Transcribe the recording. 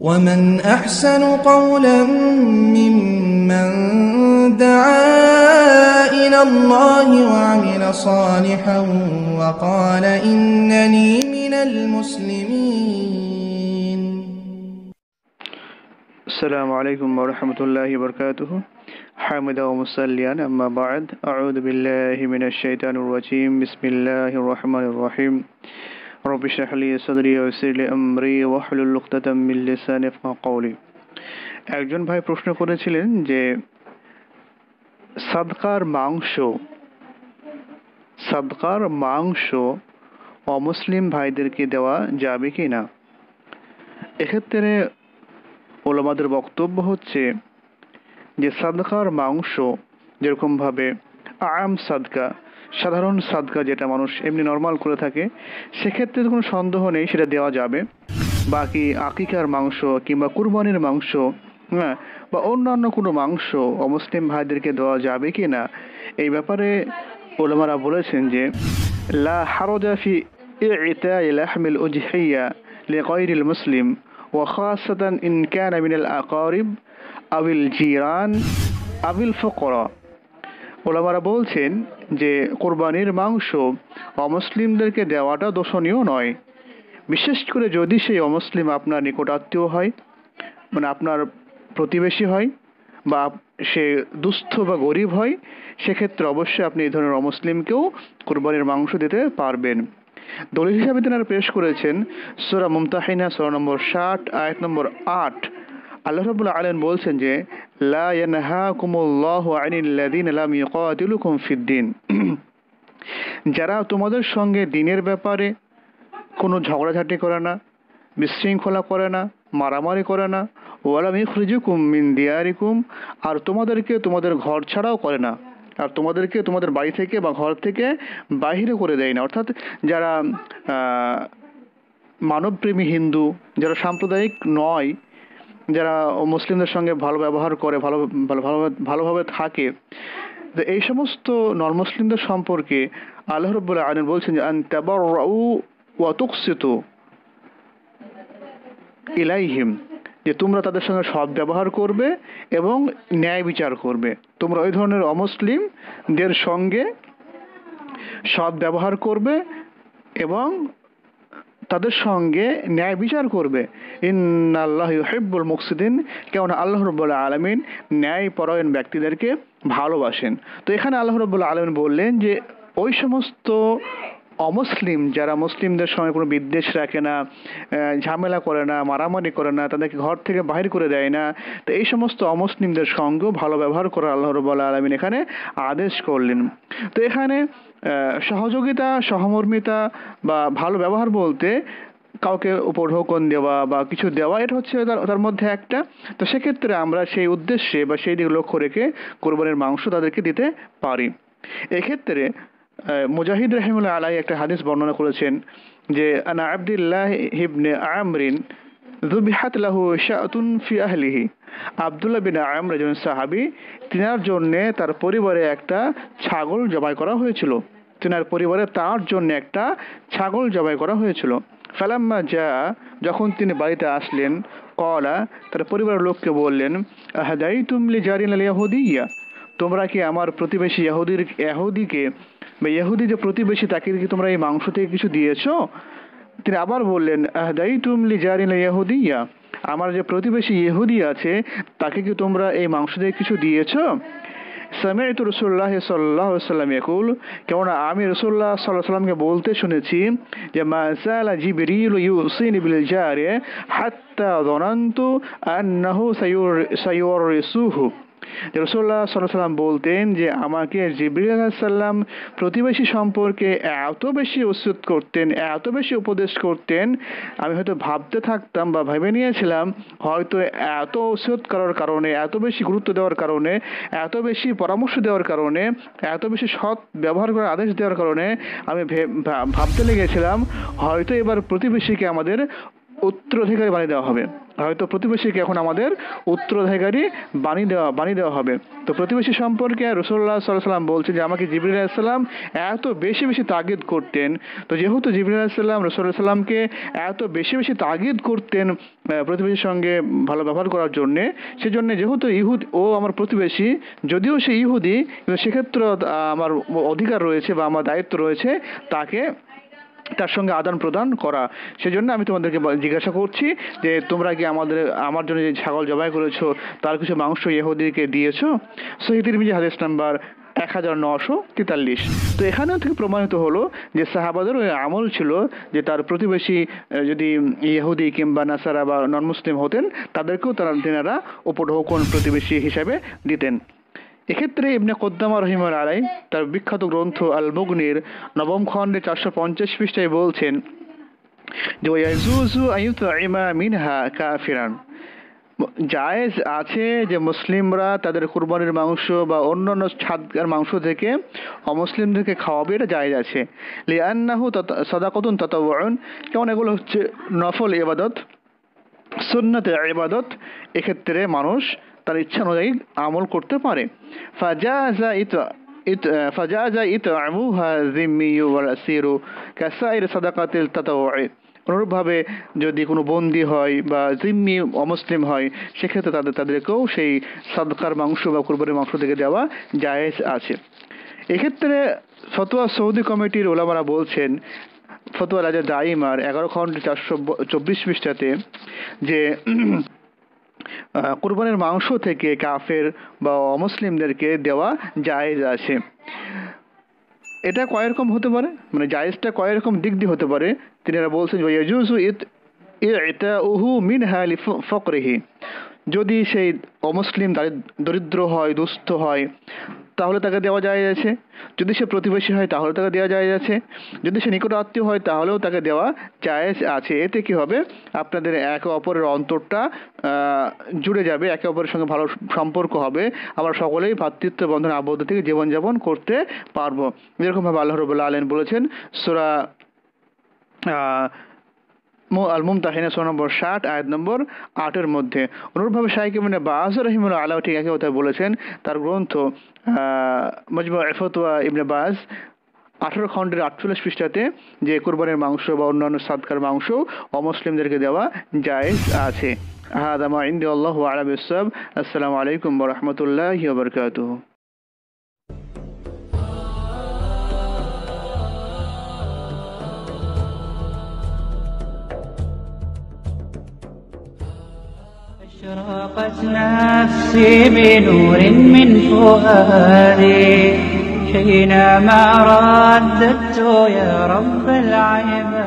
ومن أحسن قولا ممن دعا إلى الله وعمل صالحا وقال إنني من المسلمين السلام عليكم ورحمة الله وبركاته حمد ومسليا أما بعد أعوذ بالله من الشيطان الرجيم بسم الله الرحمن الرحيم رب اشرح لي صدري ويسر لي امري واحلل عقدة من لساني يفقهوا قولي একজন ভাই প্রশ্ন করেছিলেন যে সাদকার মাংস সাদকার মাংস অমুসলিম ভাইদেরকে দেওয়া যাবে কি না এক্ষেত্রে ওলামাদের বক্তব্য হচ্ছে যে সাদকার মাংস যেরকমভাবে আম সাদকা সাধারণ সাদকা যেটা মানুষ এমনি নর্মাল করে থাকে সেক্ষেত্রে কোনো সন্দেহ নেই সেটা দেওয়া যাবে বাকি আকিকার মাংস কিংবা কুরবানির মাংস হ্যাঁ বা অন্যান্য কোনো মাংস অমুসলিম ভাইদেরকে দেওয়া যাবে কি না এই ব্যাপারে ওলামারা বলেছেন যে লা হারজাফি ইলাহমিল উজহিয়া লিগাইরিল মুসলিম وخاصة إن كان من আকরিব আবিল الجيران আবিল الفقراء ওলামারা বলছেন যে কোরবানির মাংস অমুসলিমদেরকে দেওয়াটা দোষণীয় নয় বিশেষ করে যদি সেই অমুসলিম আপনার নিকটাত্মীয় হয় মানে আপনার প্রতিবেশী হয় বা সে দুস্থ বা গরিব হয় সেক্ষেত্রে অবশ্যই আপনি এই ধরনের অমুসলিমকেও কোরবানির মাংস দিতে পারবেন দলিল হিসাবে তিনি পেশ করেছেন সোরা মুমতাহিনা সোরা নম্বর ষাট আয়াত নম্বর আট আল্লাহ রবুল্লা আলম বলছেন যে যারা তোমাদের সঙ্গে দিনের ব্যাপারে কোনো ঝগড়াঝাটি করে না বিশৃঙ্খলা করে না মারামারি করে না ওয়ালাম ইখরিজুকুম মিন দিয়ারিকুম আর তোমাদেরকে তোমাদের ঘর ছাড়াও করে না আর তোমাদেরকে তোমাদের বাড়ি থেকে বা ঘর থেকে বাহিরে করে দেয় না অর্থাৎ যারা মানবপ্রেমী হিন্দু যারা সাম্প্রদায়িক নয় যারা মুসলিমদের সঙ্গে ভালো ব্যবহার করে ভালো ভালোভাবে ভালোভাবে থাকে যে এই সমস্ত নন মুসলিমদের সম্পর্কে আল্লাহ রব্বুল্লাহ আলম বলছেন যে আন্তাবার ইলাইহিম যে তোমরা তাদের সঙ্গে সব ব্যবহার করবে এবং ন্যায় বিচার করবে তোমরা ওই ধরনের অমুসলিমদের সঙ্গে সব ব্যবহার করবে এবং তাদের সঙ্গে ন্যায় বিচার করবে ইন্নাল্লাহ হেব্বুল মুকসিদিন কেমন আল্লাহ রব্বুল্লাহ আলমিন ন্যায় পরায়ণ ব্যক্তিদেরকে ভালোবাসেন তো এখানে আল্লাহ রব্বুল্লাহ আলমিন বললেন যে ওই সমস্ত অমুসলিম যারা মুসলিমদের সঙ্গে কোনো বিদ্বেষ রাখে না ঝামেলা করে না মারামারি করে না তাদেরকে ঘর থেকে বাহির করে দেয় না তো এই সমস্ত অমুসলিমদের সঙ্গেও ভালো ব্যবহার করে আল্লাহ রবাল্লা আলমিন এখানে আদেশ করলেন তো এখানে সহযোগিতা সহমর্মিতা বা ভালো ব্যবহার বলতে কাউকে উপর উপঢৌকন দেওয়া বা কিছু দেওয়া এটা হচ্ছে তার মধ্যে একটা তো সেক্ষেত্রে আমরা সেই উদ্দেশ্যে বা সেই দিকে লক্ষ্য রেখে কোরবানির মাংস তাদেরকে দিতে পারি এক্ষেত্রে মুজাহিদ রহমুল্লাহ আলাই একটা হাদিস বর্ণনা করেছেন যে আনা আবদুল্লাহ হিবনে আমরিন জুবিহাত লাহু শাহতুন ফি আহলিহি আবদুল্লাহ বিন আমর একজন সাহাবি তিনার জন্যে তার পরিবারে একটা ছাগল জবাই করা হয়েছিল তিনার পরিবারে তার জন্য একটা ছাগল জবাই করা হয়েছিল ফালাম্মা যা যখন তিনি বাড়িতে আসলেন কলা তার পরিবারের লোককে বললেন আহাদাই তুমলি জারিন আলিয়া হদিয়া তোমরা কি আমার প্রতিবেশী ইহুদির ইহুদিকে বা ইহুদি যে প্রতিবেশী তাকে কি তোমরা এই মাংস থেকে কিছু দিয়েছ তিনি আবার বললেন আহদাই তুমলি জারিন ইহুদিয়া আমার যে প্রতিবেশী ইহুদি আছে তাকে কি তোমরা এই মাংস থেকে কিছু দিয়েছ সামিয়াত রসুল্লাহ সাল্লাহ সাল্লাম ইয়াকুল কেননা আমি রসুল্লাহ সাল্লাহ সাল্লামকে বলতে শুনেছি যে মাসালা জিবরিল ইউসিন বিল জারে হাত্তা দনান্তু আন্নাহু সাইয়ুর সাইয়ুর রিসুহু রসোল্লা সাল্লাম বলতেন যে আমাকে জিবরিল প্রতিবেশী সম্পর্কে এত বেশি উচ্ছুত করতেন এত বেশি উপদেশ করতেন আমি হয়তো ভাবতে থাকতাম বা ভেবে নিয়েছিলাম হয়তো এত উচ্ছুত করার কারণে এত বেশি গুরুত্ব দেওয়ার কারণে এত বেশি পরামর্শ দেওয়ার কারণে এত বেশি সৎ ব্যবহার করার আদেশ দেওয়ার কারণে আমি ভাবতে লেগেছিলাম হয়তো এবার প্রতিবেশীকে আমাদের উত্তরাধিকারী বানিয়ে দেওয়া হবে হয়তো প্রতিবেশীকে এখন আমাদের উত্তরাধিকারী বানিয়ে দেওয়া বানিয়ে দেওয়া হবে তো প্রতিবেশী সম্পর্কে রসুল্লাহ সাল্লাম বলছে যে আমাকে জিবরুল আলাইসাল্লাম এত বেশি বেশি তাগিদ করতেন তো যেহেতু জিবরুল আলাইসাল্লাম রসুল্লাহ সাল্লামকে এত বেশি বেশি তাগিদ করতেন প্রতিবেশীর সঙ্গে ভালো ব্যবহার করার জন্যে সেজন্য যেহেতু ইহুদ ও আমার প্রতিবেশী যদিও সে ইহুদি সেক্ষেত্রে আমার অধিকার রয়েছে বা আমার দায়িত্ব রয়েছে তাকে তার সঙ্গে আদান প্রদান করা সেজন্য আমি তোমাদেরকে জিজ্ঞাসা করছি যে তোমরা কি আমাদের আমার জন্য যে ছাগল জবাই করেছো তার কিছু মাংস ইহুদিকে দিয়েছো সহিদির মিজি হাদিস নাম্বার এক হাজার নশো তেতাল্লিশ তো এখানেও থেকে প্রমাণিত হলো যে সাহাবাদের ওই আমল ছিল যে তার প্রতিবেশী যদি ইহুদি কিংবা নাসারা বা নন মুসলিম হতেন তাদেরকেও তারা তেনারা উপঢৌকন প্রতিবেশী হিসাবে দিতেন এক্ষেত্রে ইবনে কোদ্দামা রহিমার আলাই তার বিখ্যাত গ্রন্থ আল মুগনির নবম খণ্ডে চারশো পঞ্চাশ পৃষ্ঠায় বলছেন যে মিনহা কাফিরান জায়েজ আছে যে মুসলিমরা তাদের কুরবানির মাংস বা অন্যান্য ছাদগার মাংস থেকে অমুসলিমদেরকে খাওয়াবে এটা জায়েজ আছে লিয়ান্নাহু সদাকতুন ততবরণ কেমন এগুলো হচ্ছে নফল ইবাদত সুন্নতে ইবাদত এক্ষেত্রে মানুষ তার ইচ্ছা অনুযায়ী আমল করতে পারে ফাজা ইত অনুরূপভাবে যদি কোনো বন্দি হয় বা জিম্মি অমুসলিম হয় সেক্ষেত্রে তাদের তাদেরকেও সেই সাদকার মাংস বা কুরবানির মাংস থেকে দেওয়া জায়েজ আছে এক্ষেত্রে ফতোয়া সৌদি কমিটির ওলামারা বলছেন ফতোয়া রাজা দাইমার এগারো খন্ড চারশো চব্বিশ পৃষ্ঠাতে যে কুরবানির মাংস থেকে কাফের বা অমুসলিমদেরকে দেওয়া জায়েজ আছে এটা কয় রকম হতে পারে মানে জায়েজটা কয় রকম দিক দিয়ে হতে পারে তিনি এরা বলছেন ফকরিহি যদি সেই অমুসলিম দরিদ্র হয় দুস্থ হয় তাহলে তাকে দেওয়া যায় আছে যদি সে প্রতিবেশী হয় তাহলে তাকে দেওয়া যায় আছে যদি সে নিকট আত্মীয় হয় তাহলেও তাকে দেওয়া জায়েজ আছে এতে কি হবে আপনাদের একে অপরের অন্তরটা জুড়ে যাবে একে অপরের সঙ্গে ভালো সম্পর্ক হবে আবার সকলেই ভাতৃত্ব বন্ধন আবদ্ধ থেকে জীবনযাপন করতে পারবো যেরকমভাবে আল্লাহ রবুল্লা আলেন বলেছেন সোরা আল মুমতাহিনা ছ নম্বর ষাট আয়াত নম্বর আটের মধ্যে অনুরূপভাবে শাহিক মানে বাজ রহিম আলাহ ঠিক একে কথা বলেছেন তার গ্রন্থ মজমা এফতোয়া ইবনে বাজ আঠারো খণ্ডের আটচল্লিশ পৃষ্ঠাতে যে কোরবানের মাংস বা অন্যান্য সাদকার মাংস অমুসলিমদেরকে দেওয়া জায়েজ আছে হাদামা ইন্দি আল্লাহ আলম ইসলাম আসসালামু আলাইকুম রহমতুল্লাহ বরকাতুহ اشرقت نفسي بنور من فؤادي حينما رددت يا رب العباد